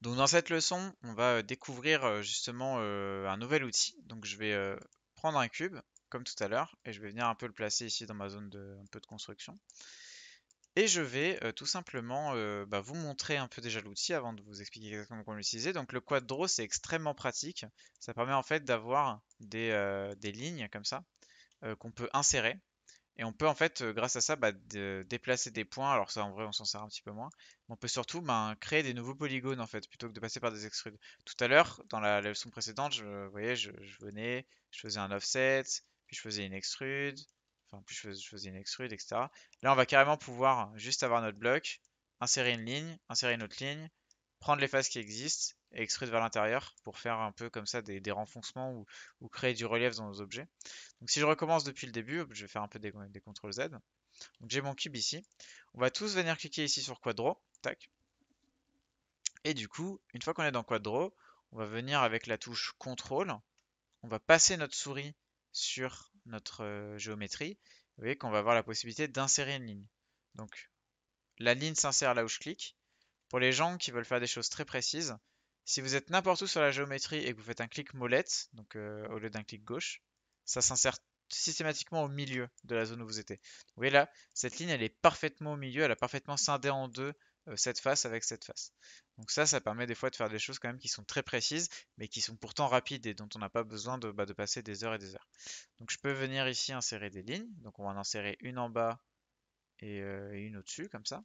dans cette leçon, on va découvrir justement un nouvel outil. Donc je vais prendre un cube, comme tout à l'heure, et je vais venir un peu le placer ici dans ma zone de, peu de construction. Et je vais tout simplement bah, vous montrer un peu déjà l'outil avant de vous expliquer exactement comment l'utiliser. Donc le quadro c'est extrêmement pratique. Ça permet en fait d'avoir des, des, lignes comme ça qu'on peut insérer. Et on peut en fait, euh, grâce à ça, bah, déplacer des points. Alors ça, en vrai, on s'en sert un petit peu moins. Mais on peut surtout ben, créer des nouveaux polygones en fait, plutôt que de passer par des extrudes. Tout à l'heure, dans la, leçon précédente, je, vous je, venais, je faisais un offset, puis je faisais une extrude, enfin puis je faisais une extrude, etc. Là, on va carrément pouvoir juste avoir notre bloc, insérer une ligne, insérer une autre ligne, prendre les faces qui existent et extruder vers l'intérieur pour faire un peu comme ça des, renfoncements ou, créer du relief dans nos objets. Donc si je recommence depuis le début, je vais faire un peu des, CTRL Z. j'ai mon cube ici. On va tous venir cliquer ici sur Quadro. Tac. Et du coup, une fois qu'on est dans Quadro, on va venir avec la touche CTRL. On va passer notre souris sur notre euh, géométrie. Vous voyez qu'on va avoir la possibilité d'insérer une ligne. Donc la ligne s'insère là où je clique. Pour les gens qui veulent faire des choses très précises, si vous êtes n'importe où sur la géométrie et que vous faites un clic molette, donc euh, au lieu d'un clic gauche, ça s'insère systématiquement au milieu de la zone où vous étiez. Vous voyez là, cette ligne, elle est parfaitement au milieu, elle a parfaitement scindé en deux euh, cette face avec cette face. Donc ça, ça permet des fois de faire des choses quand même qui sont très précises, mais qui sont pourtant rapides et dont on n'a pas besoin de, bah, passer des heures et des heures. Donc je peux venir ici insérer des lignes, donc on va en insérer une en bas et euh, une au-dessus, comme ça.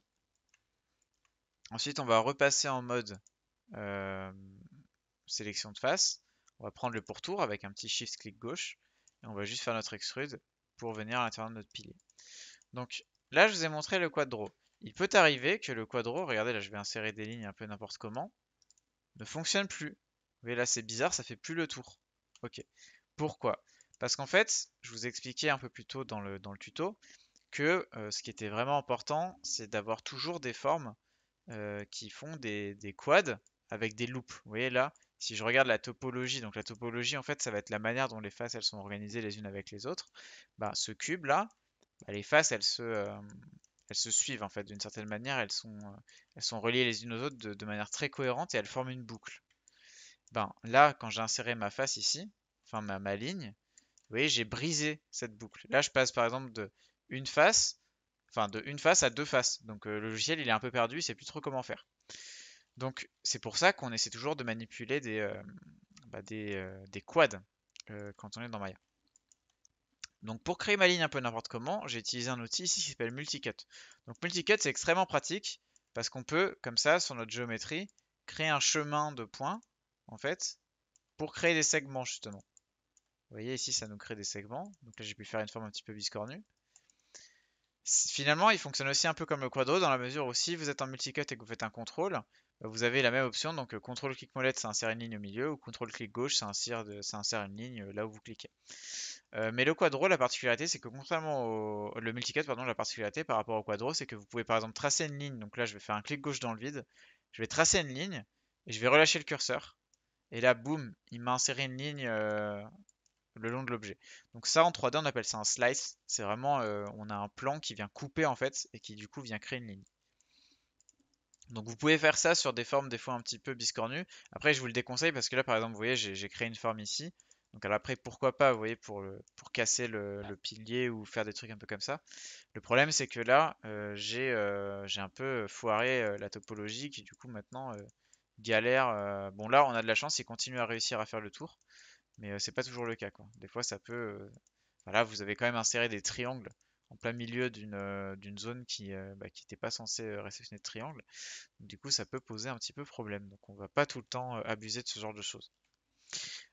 Ensuite, on va repasser en mode euh, sélection de face. On va prendre le pourtour avec un petit shift clic gauche. Et on va juste faire notre extrude pour venir à l'intérieur de notre pilier. Donc là, je vous ai montré le quadro. Il peut arriver que le quadro, regardez là, je vais insérer des lignes un peu n'importe comment, ne fonctionne plus. Vous voyez là, c'est bizarre, ça fait plus le tour. Ok. Pourquoi Parce qu'en fait, je vous expliquais un peu plus tôt dans le, dans le tuto que euh, ce qui était vraiment important, c'est d'avoir toujours des formes euh, qui font des, quads avec des loops. Vous voyez là, si je regarde la topologie, donc la topologie en fait ça va être la manière dont les faces elles sont organisées les unes avec les autres, bah, ce cube là, bah, les faces euh, elles se, suivent en fait d'une certaine manière, elles sont, euh, elles sont reliées les unes aux autres de, manière très cohérente et elles forment une boucle. Ben, là, quand j'ai inséré ma face ici, enfin ma, ma ligne, vous voyez, j'ai brisé cette boucle. Là, je passe par exemple de une face enfin de une face à deux faces. Donc euh, le logiciel il est un peu perdu, il sait plus trop comment faire. Donc c'est pour ça qu'on essaie toujours de manipuler des, euh, bah, des, euh, des quads quand on est dans Maya. Donc pour créer ma ligne un peu n'importe comment, j'ai utilisé un outil ici qui s'appelle Multicut. Donc Multicut c'est extrêmement pratique parce qu'on peut comme ça sur notre géométrie créer un chemin de points en fait pour créer des segments justement. Vous voyez ici ça nous crée des segments. Donc là j'ai pu faire une forme un petit peu biscornue finalement, il fonctionne aussi un peu comme le quadro dans la mesure où si vous êtes en multicut et que vous faites un contrôle, bah, vous avez la même option. Donc, euh, contrôle clic molette, ça insère une ligne au milieu, ou contrôle clic gauche, ça insère, une ligne euh, là où vous cliquez. Euh, mais le quadro, la particularité, c'est que contrairement au le multicut, pardon, la particularité par rapport au quadro, c'est que vous pouvez par exemple tracer une ligne. Donc là, je vais faire un clic gauche dans le vide. Je vais tracer une ligne et je vais relâcher le curseur. Et là, boum, il m'a inséré une ligne le long de l'objet. Donc ça en 3D on appelle ça un slice. C'est vraiment euh, on a un plan qui vient couper en fait et qui du coup vient créer une ligne. Donc vous pouvez faire ça sur des formes des fois un petit peu biscornues. Après je vous le déconseille parce que là par exemple vous voyez j'ai créé une forme ici. Donc alors après pourquoi pas vous voyez pour, pour casser le, pilier ou faire des trucs un peu comme ça. Le problème c'est que là euh, euh, j'ai un peu foiré la topologie qui du coup maintenant galère. bon là on a de la chance, il continue à réussir à faire le tour mais euh, c'est pas toujours le cas. Des fois, ça peut. Voilà, euh, bah vous avez quand même inséré des triangles en plein milieu d'une euh, zone qui n'était bah, pas censée réceptionner de triangle. Du coup, ça peut poser un petit peu problème. Donc, on va pas tout le temps abuser de ce genre de choses.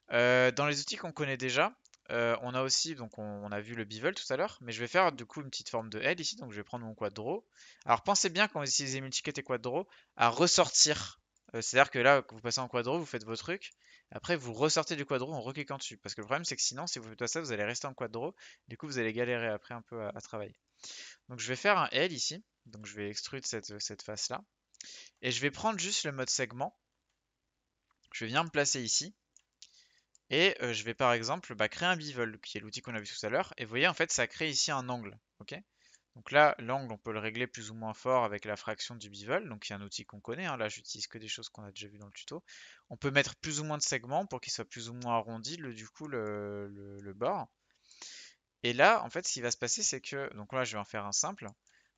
dans les outils qu'on connaît déjà, on a aussi, donc on, a vu le bevel tout à l'heure, mais je vais faire du coup une petite forme de L ici, donc je vais prendre mon quadro. Alors pensez bien quand vous utilisez multicut et quadro à ressortir euh, c'est-à-dire que là, vous passez en quadro, vous faites vos trucs. Après, vous ressortez du quadro en recliquant dessus. Parce que le problème, c'est que sinon, si vous faites ça, vous allez rester en quadro. Du coup, vous allez galérer après un peu à, travailler. Donc, je vais faire un L ici. Donc, je vais extruder cette, face-là. Et je vais prendre juste le mode segment. Je viens me placer ici. Et euh, je vais par exemple bah, créer un bevel, qui est l'outil qu'on a vu tout à l'heure. Et vous voyez, en fait, ça crée ici un angle. ok donc là, l'angle, on peut le régler plus ou moins fort avec la fraction du bivol. Donc il y a un outil qu'on connaît. Hein. Là, j'utilise que des choses qu'on a déjà vues dans le tuto. On peut mettre plus ou moins de segments pour qu'il soit plus ou moins arrondi, le, du coup, le, le bord. Et là, en fait, ce qui va se passer, c'est que... Donc là, je vais en faire un simple.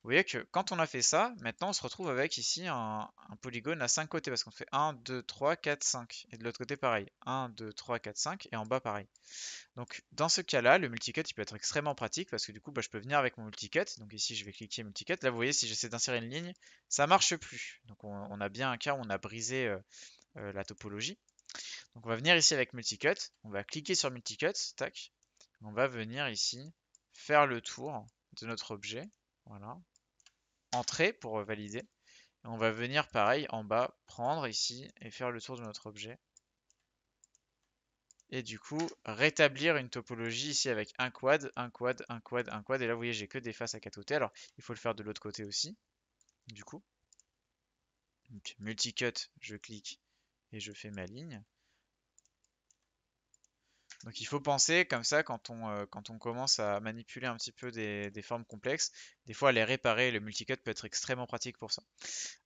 Vous voyez que quand on a fait ça, maintenant on se retrouve avec ici un, polygone à 5 côtés, parce qu'on fait 1, 2, 3, 4, 5. Et de l'autre côté, pareil. 1, 2, 3, 4, 5, et en bas, pareil. Donc dans ce cas-là, le multicut, il peut être extrêmement pratique, parce que du coup, bah, je peux venir avec mon multicut. Donc ici, je vais cliquer multicut. Là, vous voyez, si j'essaie d'insérer une ligne, ça ne marche plus. Donc on, a bien un cas où on a brisé euh, euh, la topologie. Donc on va venir ici avec multicut, on va cliquer sur multicut, tac. On va venir ici faire le tour de notre objet. Voilà, Entrée pour euh, valider. on va venir pareil en bas, prendre ici et faire le tour de notre objet. Et du coup, rétablir une topologie ici avec un quad, un quad, un quad, un quad. Et là, vous voyez, j'ai que des faces à côtés. Alors, il faut le faire de l'autre côté aussi. Du coup, multicut, je clique et je fais ma ligne. Donc il faut penser comme ça quand on, euh, quand on commence à manipuler un petit peu des, formes complexes, des fois les réparer, le multicut peut être extrêmement pratique pour ça.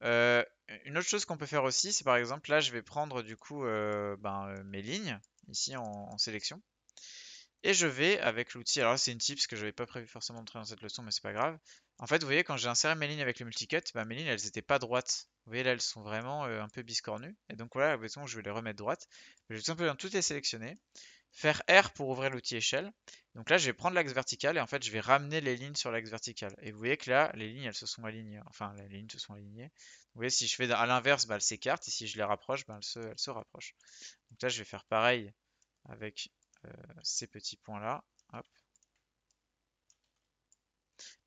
Euh, une autre chose qu'on peut faire aussi, c'est par exemple là je vais prendre du coup euh, ben, mes lignes ici en, sélection. Et je vais avec l'outil, alors c'est une tip parce que je n'avais pas prévu forcément montrer dans cette leçon, mais c'est pas grave. En fait, vous voyez, quand j'ai inséré mes lignes avec le multicut, ben, mes lignes elles n'étaient pas droites. Vous voyez là, elles sont vraiment un peu biscornues. Et donc voilà, je vais les remettre droites. Je vais tout simplement tout les sélectionner faire R pour ouvrir l'outil échelle. Donc là, je vais prendre l'axe vertical et en fait, je vais ramener les lignes sur l'axe vertical. Et vous voyez que là, les lignes, elles se sont alignées. Enfin, les lignes se sont alignées. Vous voyez, si je fais à l'inverse, bah, elles s'écartent. Et si je les rapproche, bah, elles, se, rapprochent. Donc là, je vais faire pareil avec euh, ces petits points-là.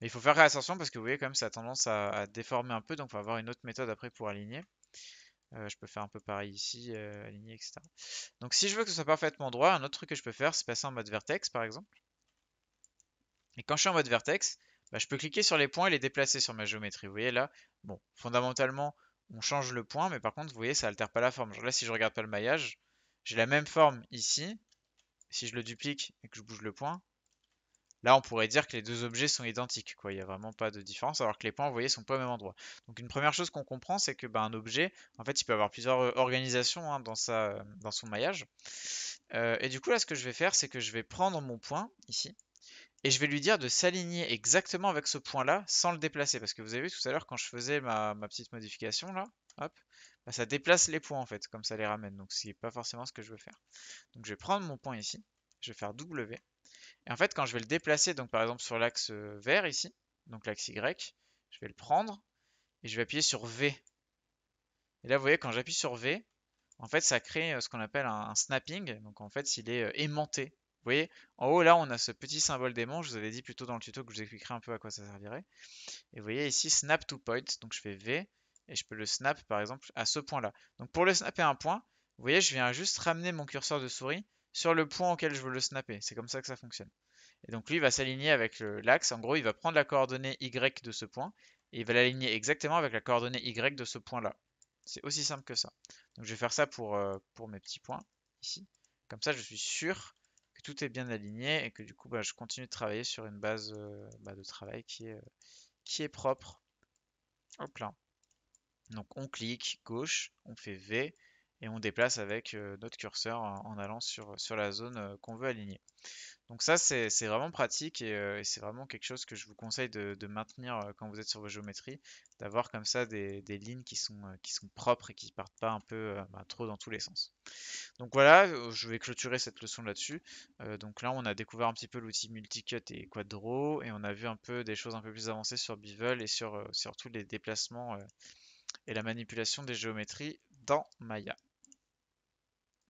Mais il faut faire attention parce que vous voyez quand même ça a tendance à, à déformer un peu. Donc, on va avoir une autre méthode après pour aligner. Euh, je peux faire un peu pareil ici, euh, aligner, etc. Donc si je veux que ce soit parfaitement droit, un autre truc que je peux faire, c'est passer en mode vertex, par exemple. Et quand je suis en mode vertex, bah, je peux cliquer sur les points et les déplacer sur ma géométrie. Vous voyez là, bon, fondamentalement, on change le point, mais par contre, vous voyez, ça altère pas la forme. là, si je regarde pas le maillage, j'ai la même forme ici. Si je le duplique et que je bouge le point, Là, on pourrait dire que les deux objets sont identiques, quoi. Il n'y a vraiment pas de différence, alors que les points envoyés sont pas au même endroit. Donc, une première chose qu'on comprend, c'est que bah, un objet, en fait, il peut avoir plusieurs organisations hein, dans, sa, dans son maillage. Euh, et du coup, là, ce que je vais faire, c'est que je vais prendre mon point, ici, et je vais lui dire de s'aligner exactement avec ce point-là, sans le déplacer. Parce que vous avez vu tout à l'heure, quand je faisais ma, petite modification, là, hop, bah, ça déplace les points, en fait, comme ça les ramène. Donc, ce n'est pas forcément ce que je veux faire. Donc, je vais prendre mon point ici, je vais faire W. Et en fait, quand je vais le déplacer, donc par exemple sur l'axe euh, vert ici, donc l'axe Y, je vais le prendre et je vais appuyer sur V. Et là, vous voyez, quand j'appuie sur V, en fait, ça crée euh, ce qu'on appelle un, snapping. Donc en fait, il est euh, aimanté. Vous voyez, en haut là, on a ce petit symbole d'aimant. Je vous avais dit plutôt dans le tuto que je vous expliquerai un peu à quoi ça servirait. Et vous voyez ici, snap to point. Donc je fais V et je peux le snap par exemple à ce point là. Donc pour le snapper un point, vous voyez, je viens juste ramener mon curseur de souris sur le point auquel je veux le snapper. C'est comme ça que ça fonctionne. Et donc lui, il va s'aligner avec l'axe. En gros, il va prendre la coordonnée Y de ce point et il va l'aligner exactement avec la coordonnée Y de ce point-là. C'est aussi simple que ça. Donc je vais faire ça pour, euh, pour mes petits points ici. Comme ça, je suis sûr que tout est bien aligné et que du coup, bah, je continue de travailler sur une base euh, bah, de travail qui est, euh, qui est propre. Hop là. Donc on clique gauche, on fait V, et on déplace avec euh, notre curseur en, allant sur, sur la zone euh, qu'on veut aligner. Donc ça, c'est vraiment pratique euh, et, c'est vraiment quelque chose que je vous conseille de, maintenir quand vous êtes sur vos géométries, d'avoir comme ça des, lignes qui sont, qui sont propres et qui ne partent pas un peu bah, trop dans tous les sens. Donc voilà, je vais clôturer cette leçon là-dessus. donc là, on a découvert un petit peu l'outil multicut et quadro et on a vu un peu des choses un peu plus avancées sur Bevel et sur, sur tous les déplacements et la manipulation des géométries dans Maya.